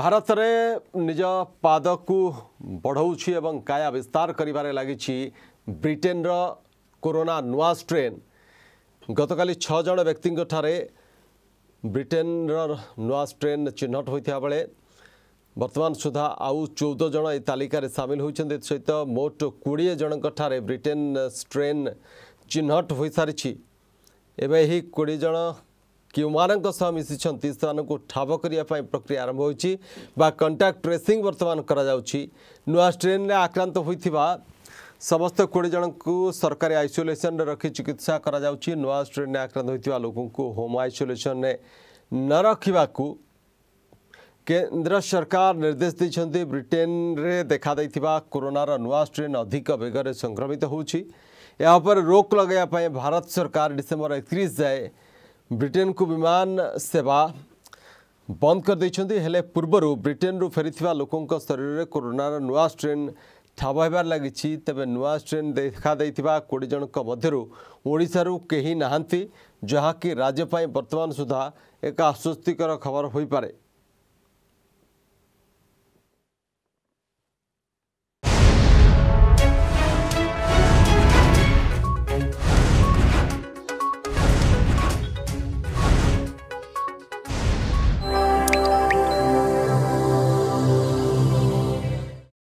ଭାରତରେ ନିଜ ପାଦକୁ ବଢ଼ାଉଛି ଏବଂ କାୟା ବିସ୍ତାର କରିବାରେ ଲାଗିଛି ବ୍ରିଟେନର କରୋନା ନୂଆ ଷ୍ଟ୍ରେନ୍ ଗତକାଲି ଛଅ ଜଣ ବ୍ୟକ୍ତିଙ୍କଠାରେ ବ୍ରିଟେନର ନୂଆ ଷ୍ଟ୍ରେନ୍ ଚିହ୍ନଟ ହୋଇଥିବା ବେଳେ ବର୍ତ୍ତମାନ ସୁଦ୍ଧା ଆଉ ଚଉଦ ଜଣ ଏହି ତାଲିକାରେ ସାମିଲ ହୋଇଛନ୍ତି ସହିତ ମୋଟ କୋଡ଼ିଏ ଜଣଙ୍କଠାରେ ବ୍ରିଟେନ ଷ୍ଟ୍ରେନ୍ ଚିହ୍ନଟ ହୋଇସାରିଛି ଏବେ ଏହି କୋଡ଼ିଏ ଜଣ କେଉଁମାନଙ୍କ ସହ ମିଶିଛନ୍ତି ସେମାନଙ୍କୁ ଠାବ କରିବା ପାଇଁ ପ୍ରକ୍ରିୟା ଆରମ୍ଭ ହୋଇଛି ବା କଣ୍ଟାକ୍ଟ ଟ୍ରେସିଂ ବର୍ତ୍ତମାନ କରାଯାଉଛି ନୂଆ ଷ୍ଟ୍ରେନ୍ରେ ଆକ୍ରାନ୍ତ ହୋଇଥିବା ସମସ୍ତ କୋଡ଼ିଏ ଜଣଙ୍କୁ ସରକାରୀ ଆଇସୋଲେସନରେ ରଖି ଚିକିତ୍ସା କରାଯାଉଛି ନୂଆ ଷ୍ଟ୍ରେନ୍ରେ ଆକ୍ରାନ୍ତ ହୋଇଥିବା ଲୋକଙ୍କୁ ହୋମ୍ ଆଇସୋଲେସନରେ ନ ରଖିବାକୁ କେନ୍ଦ୍ର ସରକାର ନିର୍ଦ୍ଦେଶ ଦେଇଛନ୍ତି ବ୍ରିଟେନରେ ଦେଖାଦେଇଥିବା କରୋନାର ନୂଆ ଷ୍ଟ୍ରେନ୍ ଅଧିକ ବେଗରେ ସଂକ୍ରମିତ ହେଉଛି ଏହା ଉପରେ ରୋକ ଲଗାଇବା ପାଇଁ ଭାରତ ସରକାର ଡିସେମ୍ବର ଏକତିରିଶ ଯାଏଁ ବ୍ରିଟେନ୍କୁ ବିମାନ ସେବା ବନ୍ଦ କରିଦେଇଛନ୍ତି ହେଲେ ପୂର୍ବରୁ ବ୍ରିଟେନ୍ରୁ ଫେରିଥିବା ଲୋକଙ୍କ ଶରୀରରେ କରୋନାର ନୂଆ ଷ୍ଟ୍ରେନ୍ ଠାବ ହେବାରେ ଲାଗିଛି ତେବେ ନୂଆ ଷ୍ଟ୍ରେନ୍ ଦେଖାଦେଇଥିବା କୋଡ଼ିଏ ଜଣଙ୍କ ମଧ୍ୟରୁ ଓଡ଼ିଶାରୁ କେହି ନାହାନ୍ତି ଯାହାକି ରାଜ୍ୟ ପାଇଁ ବର୍ତ୍ତମାନ ସୁଦ୍ଧା ଏକ ଆଶ୍ୱସ୍ତିକର ଖବର ହୋଇପାରେ